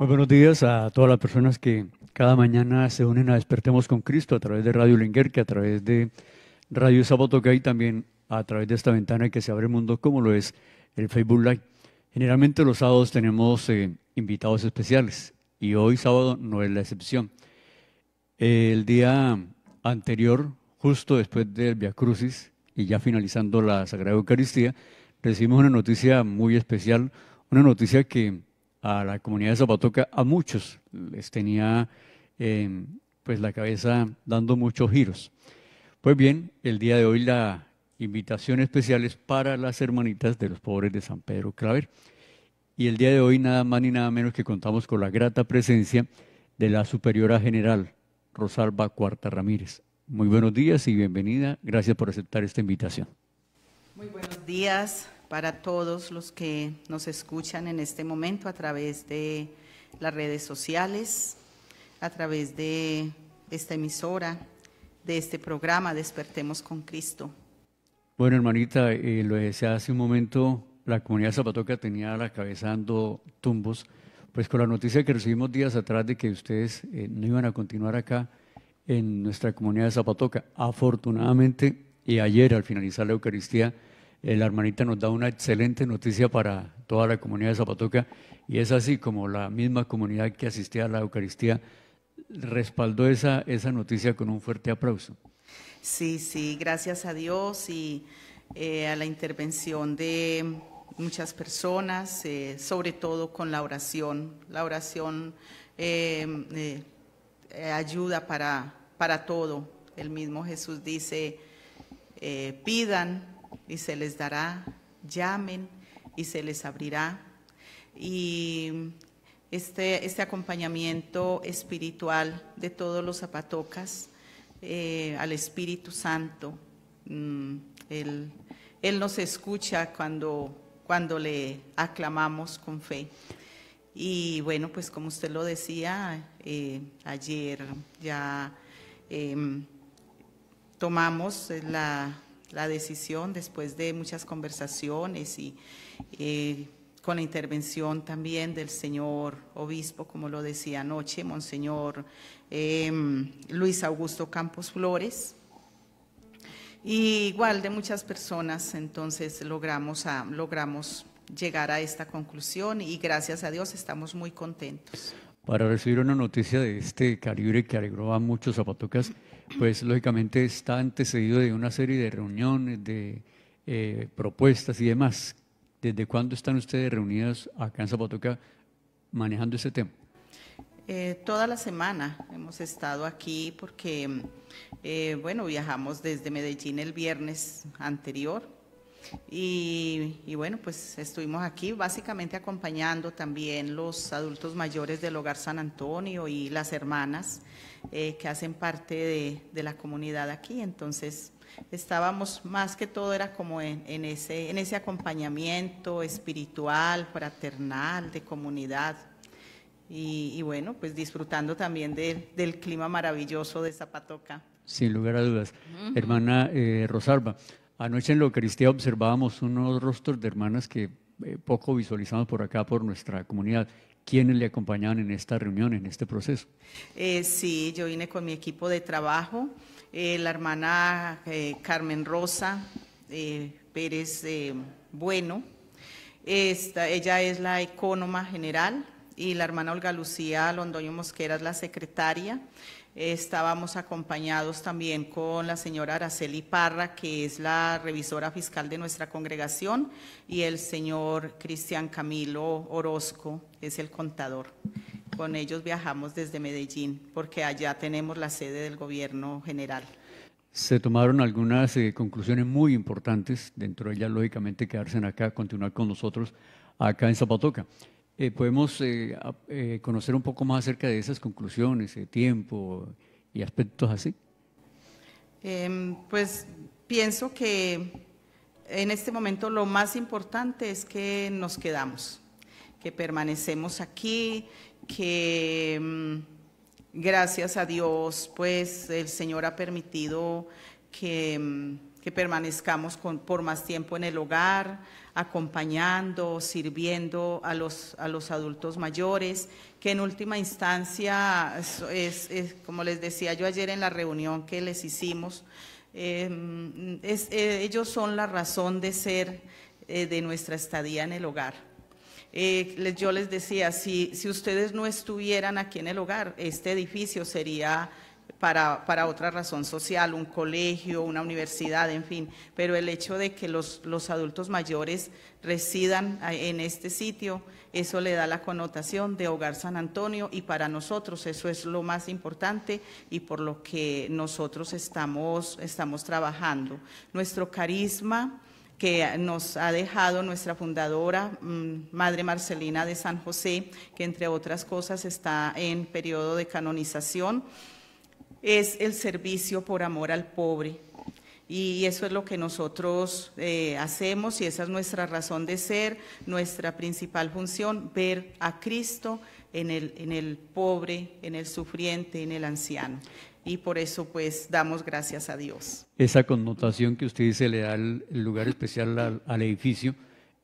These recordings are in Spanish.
Muy buenos días a todas las personas que cada mañana se unen a Despertemos con Cristo a través de Radio Linger, que a través de Radio Sábado que hay también a través de esta ventana que se abre el mundo, como lo es el Facebook Live. Generalmente los sábados tenemos eh, invitados especiales y hoy sábado no es la excepción. El día anterior, justo después del Via Crucis y ya finalizando la Sagrada Eucaristía, recibimos una noticia muy especial, una noticia que a la comunidad de Zapatoca, a muchos les tenía em, pues la cabeza dando muchos giros. Pues bien, el día de hoy la invitación especial es para las hermanitas de los pobres de San Pedro Claver. Y el día de hoy nada más ni nada menos que contamos con la grata presencia de la superiora general Rosalba Cuarta Ramírez. Muy buenos días y bienvenida. Gracias por aceptar esta invitación. Muy buenos días para todos los que nos escuchan en este momento a través de las redes sociales, a través de esta emisora, de este programa Despertemos con Cristo. Bueno, hermanita, eh, lo decía hace un momento, la comunidad zapatoca tenía la cabeza dando tumbos, pues con la noticia que recibimos días atrás de que ustedes eh, no iban a continuar acá en nuestra comunidad de zapatoca. Afortunadamente, y ayer al finalizar la Eucaristía, eh, la hermanita nos da una excelente noticia para toda la comunidad de Zapatoca y es así como la misma comunidad que asistía a la Eucaristía respaldó esa, esa noticia con un fuerte aplauso. Sí, sí, gracias a Dios y eh, a la intervención de muchas personas, eh, sobre todo con la oración. La oración em, ayuda para, para todo. El mismo Jesús dice, pidan y se les dará, llamen y se les abrirá. Y este, este acompañamiento espiritual de todos los zapatocas eh, al Espíritu Santo, mm, él, nos escucha cuando, cuando le aclamamos con fe. Y bueno, pues como usted lo decía, eh, ayer ya em, tomamos la la decisión después de muchas conversaciones y eh, con la intervención también del señor obispo, como lo decía anoche, Monseñor em, Luis Augusto Campos Flores, y igual de muchas personas, entonces logramos, logramos llegar a esta conclusión y gracias a Dios estamos muy contentos para recibir una noticia de este calibre que alegró a muchos zapatocas, pues lógicamente está antecedido de una serie de reuniones, de eh, propuestas y demás. ¿Desde cuándo están ustedes reunidas acá en Zapatoca manejando este tema? Eh, toda la semana hemos estado aquí porque, eh, bueno, viajamos desde Medellín el viernes anterior y, bueno, pues estuvimos aquí básicamente acompañando también los adultos mayores del Hogar San Antonio y las hermanas eh, que hacen parte de, la comunidad aquí. Entonces estábamos más que todo era como en, ese, en ese acompañamiento espiritual, fraternal, de comunidad. Y, bueno, pues disfrutando también del clima maravilloso de Zapatoca. Sin lugar a dudas. Hermana eh, Rosalba, Anoche en la Eucaristía observábamos unos rostros de hermanas que eh, poco visualizamos por acá, por nuestra comunidad. ¿Quiénes le acompañaban en esta reunión, en este proceso? Eh, sí, yo vine con mi equipo de trabajo, eh, la hermana Carmen Rosa Pérez Bueno, esta, ella es la ecónoma general y la hermana Olga Lucía Londoño Mosquera es la secretaria. Estábamos acompañados también con la señora Araceli Parra, que es la revisora fiscal de nuestra congregación, y el señor Cristian Camilo Orozco, es el contador. Con ellos viajamos desde Medellín, porque allá tenemos la sede del gobierno general. Se tomaron algunas eh, conclusiones muy importantes, dentro de ellas, lógicamente, quedarse acá, continuar con nosotros acá en Zapatoca. Eh, podemos eh, eh, conocer un poco más acerca de esas conclusiones, tiempo y aspectos así? Em, pues pienso que en este momento lo más importante es que nos quedamos, que permanecemos aquí, que em, gracias a Dios, pues el Señor ha permitido que em, que permanezcamos por más tiempo en el hogar, acompañando, sirviendo a los, a los adultos mayores, que en última instancia, es, como les decía yo ayer en la reunión que les hicimos, em, eh, ellos son la razón de ser eh, de nuestra estadía en el hogar. Eh, yo les decía, si, si, ustedes no estuvieran aquí en el hogar, este edificio sería para, otra razón social, un colegio, una universidad, en fin. Pero el hecho de que los, los adultos mayores residan en este sitio, eso le da la connotación de Hogar San Antonio y para nosotros eso es lo más importante y por lo que nosotros estamos, estamos trabajando. Nuestro carisma que nos ha dejado nuestra fundadora, mm, Madre Marcelina de San José, que entre otras cosas está en periodo de canonización es el servicio por amor al pobre. Y eso es lo que nosotros eh, hacemos y esa es nuestra razón de ser, nuestra principal función, ver a Cristo en el, en el pobre, en el sufriente, en el anciano. Y por eso pues damos gracias a Dios. Esa connotación que usted dice le da el lugar especial al, al edificio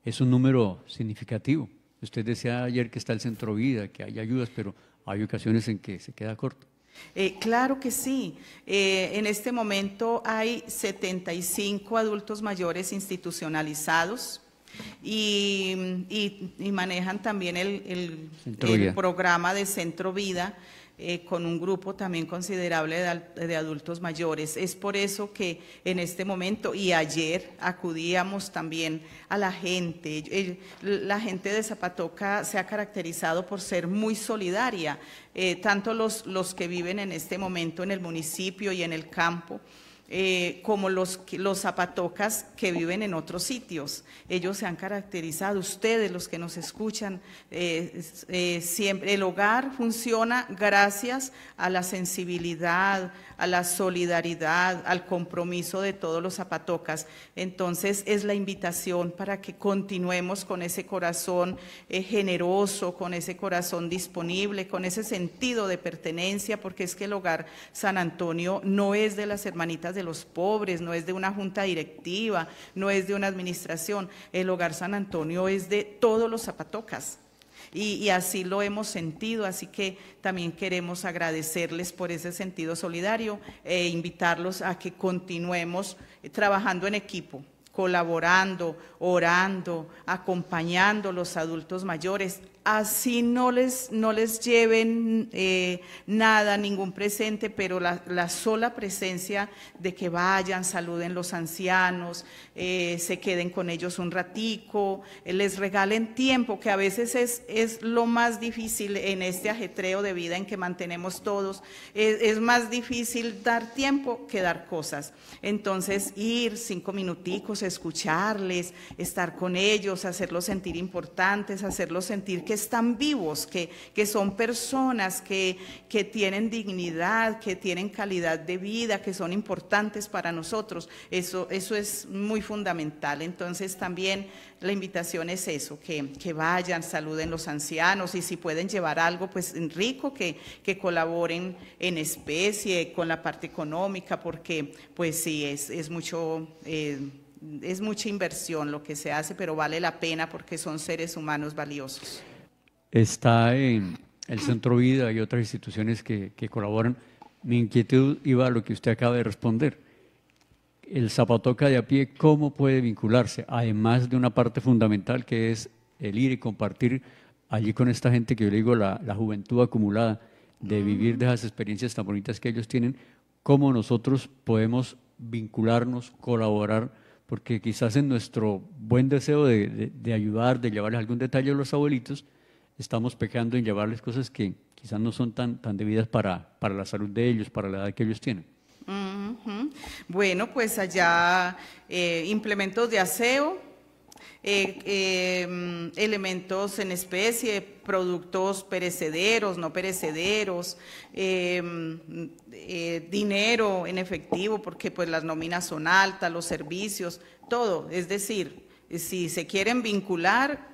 es un número significativo. Usted decía ayer que está el centro vida, que hay ayudas, pero hay ocasiones en que se queda corto. Eh, claro que sí. Eh, en este momento hay 75 adultos mayores institucionalizados y, manejan también el, el programa de Centro Vida eh, con un grupo también considerable de, adultos mayores. Es por eso que en este momento y ayer acudíamos también a la gente. la gente de Zapatoca se ha caracterizado por ser muy solidaria, eh, tanto los, los que viven en este momento en el municipio y en el campo. Eh, como los, los zapatocas que viven en otros sitios. Ellos se han caracterizado, ustedes los que nos escuchan, eh, eh, siempre el hogar funciona gracias a la sensibilidad, a la solidaridad, al compromiso de todos los zapatocas. Entonces es la invitación para que continuemos con ese corazón generoso, con ese corazón disponible, con ese sentido de pertenencia, porque es que el hogar San Antonio no es de las hermanitas de los pobres, no es de una junta directiva, no es de una administración. El Hogar San Antonio es de todos los zapatocas. Y, y, así lo hemos sentido, así que también queremos agradecerles por ese sentido solidario e invitarlos a que continuemos trabajando en equipo colaborando, orando, acompañando a los adultos mayores. Así no les, no les lleven eh, nada, ningún presente, pero la, sola presencia de que vayan, saluden los ancianos, eh, se queden con ellos un ratico, eh, les regalen tiempo, que a veces es, es lo más difícil en este ajetreo de vida en que mantenemos todos. es más difícil dar tiempo que dar cosas. Entonces, ir cinco minuticos, escucharles, estar con ellos, hacerlos sentir importantes, hacerlos sentir que están vivos, que, son personas, que, tienen dignidad, que tienen calidad de vida, que son importantes para nosotros. Eso, eso es muy fundamental. Entonces también la invitación es eso, que, vayan, saluden los ancianos y si pueden llevar algo, pues rico, que, que colaboren en especie, con la parte económica, porque pues sí, es, es mucho... Eh, es mucha inversión lo que se hace, pero vale la pena porque son seres humanos valiosos. Está en el Centro Vida y otras instituciones que, colaboran. Mi inquietud iba a lo que usted acaba de responder. El zapatoca de a pie, ¿cómo puede vincularse? Además de una parte fundamental que es el ir y compartir allí con esta gente que yo le digo, la, la juventud acumulada, de vivir de esas experiencias tan bonitas que ellos tienen, cómo nosotros podemos vincularnos, colaborar porque quizás en nuestro buen deseo de, ayudar, de llevarles algún detalle a los abuelitos, estamos pecando en llevarles cosas que quizás no son tan, tan debidas para, la salud de ellos, para la edad que ellos tienen. Bueno, pues allá eh, implementos de aseo, eh, eh, elementos en especie, productos perecederos, no perecederos, eh, eh, dinero en efectivo, porque pues las nóminas son altas, los servicios, todo. Es decir, si se quieren vincular,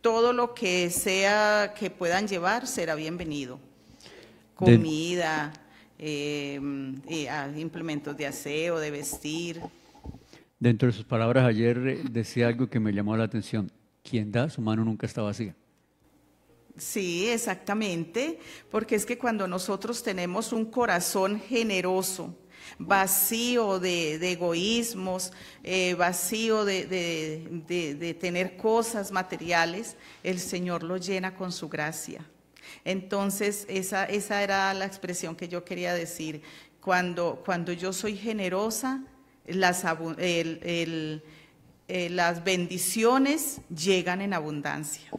todo lo que sea que puedan llevar será bienvenido. Comida, ah, implementos de aseo, de vestir. Dentro de sus palabras ayer eh, decía algo que me llamó la atención. Quien da, su mano nunca está vacía. Sí, exactamente, porque es que cuando nosotros tenemos un corazón generoso, vacío de, egoísmos, eh, vacío de, de, tener cosas materiales, el Señor lo llena con su gracia. Entonces, esa, esa era la expresión que yo quería decir. Cuando, cuando yo soy generosa, eh, las, bendiciones llegan en abundancia.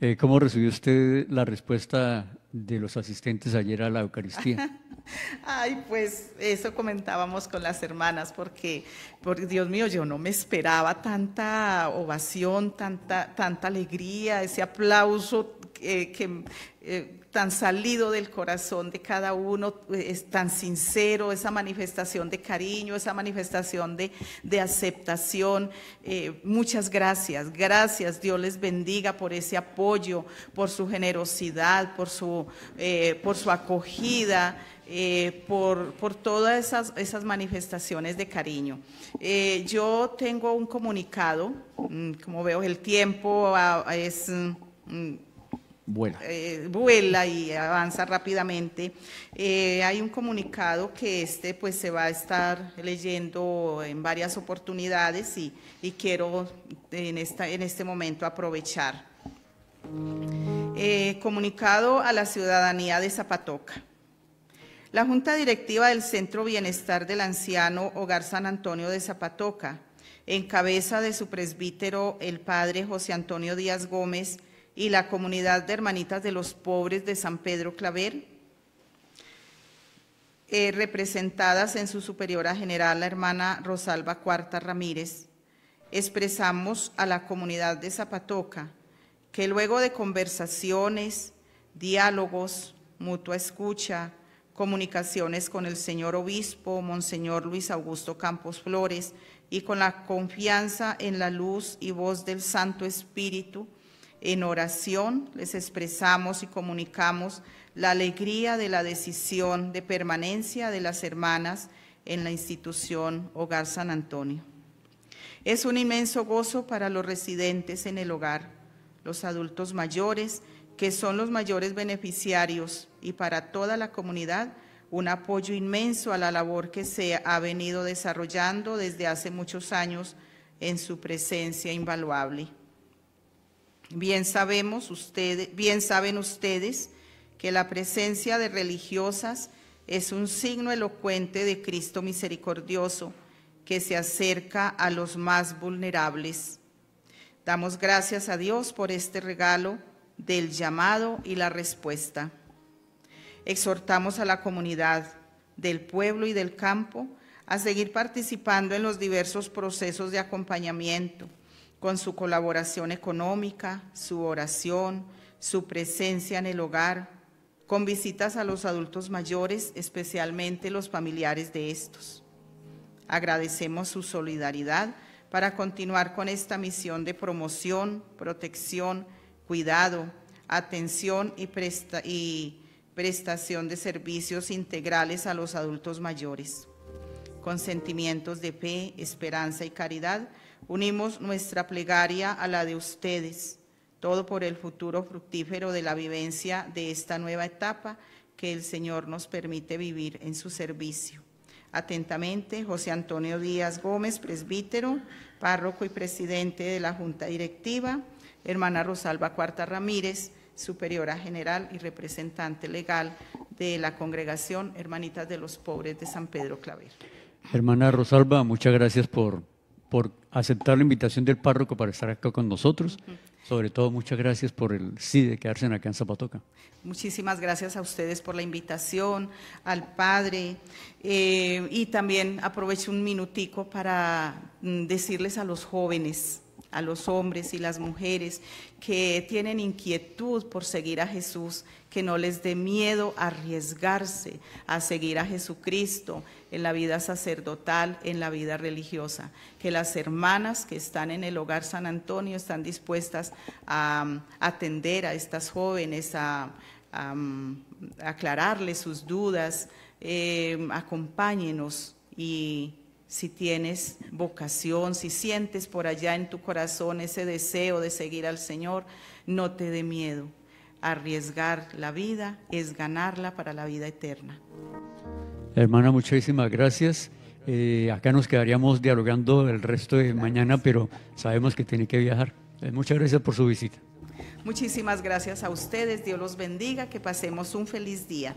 Eh, ¿Cómo recibió usted la respuesta de los asistentes ayer a la Eucaristía? Ay, pues eso comentábamos con las hermanas, porque, porque Dios mío, yo no me esperaba tanta ovación, tanta, tanta alegría, ese aplauso eh, que, eh, tan salido del corazón de cada uno, eh, es tan sincero, esa manifestación de cariño, esa manifestación de, aceptación. muchas gracias, gracias, Dios les bendiga por ese apoyo, por su generosidad, por su, por su acogida. por, por, todas esas, esas, manifestaciones de cariño. yo tengo un comunicado, mm, como veo el tiempo ah, es mm, bueno. Eh, vuela y avanza rápidamente. Eh, hay un comunicado que este pues se va a estar leyendo en varias oportunidades y, quiero en, este momento aprovechar. Eh, comunicado a la ciudadanía de Zapatoca. La Junta Directiva del Centro Bienestar del Anciano Hogar San Antonio de Zapatoca, en cabeza de su presbítero el padre José Antonio Díaz Gómez, y la comunidad de Hermanitas de los Pobres de San Pedro Claver, eh, representadas en su superiora general, la hermana Rosalba Cuarta Ramírez, expresamos a la comunidad de Zapatoca que luego de conversaciones, diálogos, mutua escucha, comunicaciones con el señor obispo, Monseñor Luis Augusto Campos Flores, y con la confianza en la luz y voz del Santo Espíritu, en oración les expresamos y comunicamos la alegría de la decisión de permanencia de las hermanas en la institución Hogar San Antonio. Es un inmenso gozo para los residentes en el hogar, los adultos mayores, que son los mayores beneficiarios, y para toda la comunidad, un apoyo inmenso a la labor que se ha venido desarrollando desde hace muchos años en su presencia invaluable. Bien sabemos ustedes, bien saben ustedes que la presencia de religiosas es un signo elocuente de Cristo misericordioso que se acerca a los más vulnerables. Damos gracias a Dios por este regalo del llamado y la respuesta. Exhortamos a la comunidad del pueblo y del campo a seguir participando en los diversos procesos de acompañamiento, con su colaboración económica, su oración, su presencia en el hogar, con visitas a los adultos mayores, especialmente los familiares de estos. Agradecemos su solidaridad para continuar con esta misión de promoción, protección, cuidado, atención y, y prestación de servicios integrales a los adultos mayores. Con sentimientos de fe, esperanza y caridad, Unimos nuestra plegaria a la de ustedes, todo por el futuro fructífero de la vivencia de esta nueva etapa que el Señor nos permite vivir en su servicio. Atentamente, José Antonio Díaz Gómez, presbítero, párroco y presidente de la Junta Directiva, hermana Rosalba Cuarta Ramírez, superiora general y representante legal de la congregación Hermanitas de los Pobres de San Pedro Claver. Hermana Rosalba, muchas gracias por por aceptar la invitación del párroco para estar acá con nosotros. Sobre todo, muchas gracias por el sí de quedarse en acá en Zapatoca. Muchísimas gracias a ustedes por la invitación, al padre. Eh, y también aprovecho un minutico para mm, decirles a los jóvenes a los hombres y las mujeres que tienen inquietud por seguir a Jesús, que no les dé miedo arriesgarse a seguir a Jesucristo en la vida sacerdotal, en la vida religiosa, que las hermanas que están en el hogar San Antonio están dispuestas a um, atender a estas jóvenes, a, um, aclararles sus dudas, eh, acompáñenos y si tienes vocación, si sientes por allá en tu corazón ese deseo de seguir al Señor, no te dé miedo. Arriesgar la vida es ganarla para la vida eterna. Hermana, muchísimas gracias. Eh, acá nos quedaríamos dialogando el resto de mañana, pero sabemos que tiene que viajar. Eh, muchas gracias por su visita. Muchísimas gracias a ustedes. Dios los bendiga. Que pasemos un feliz día.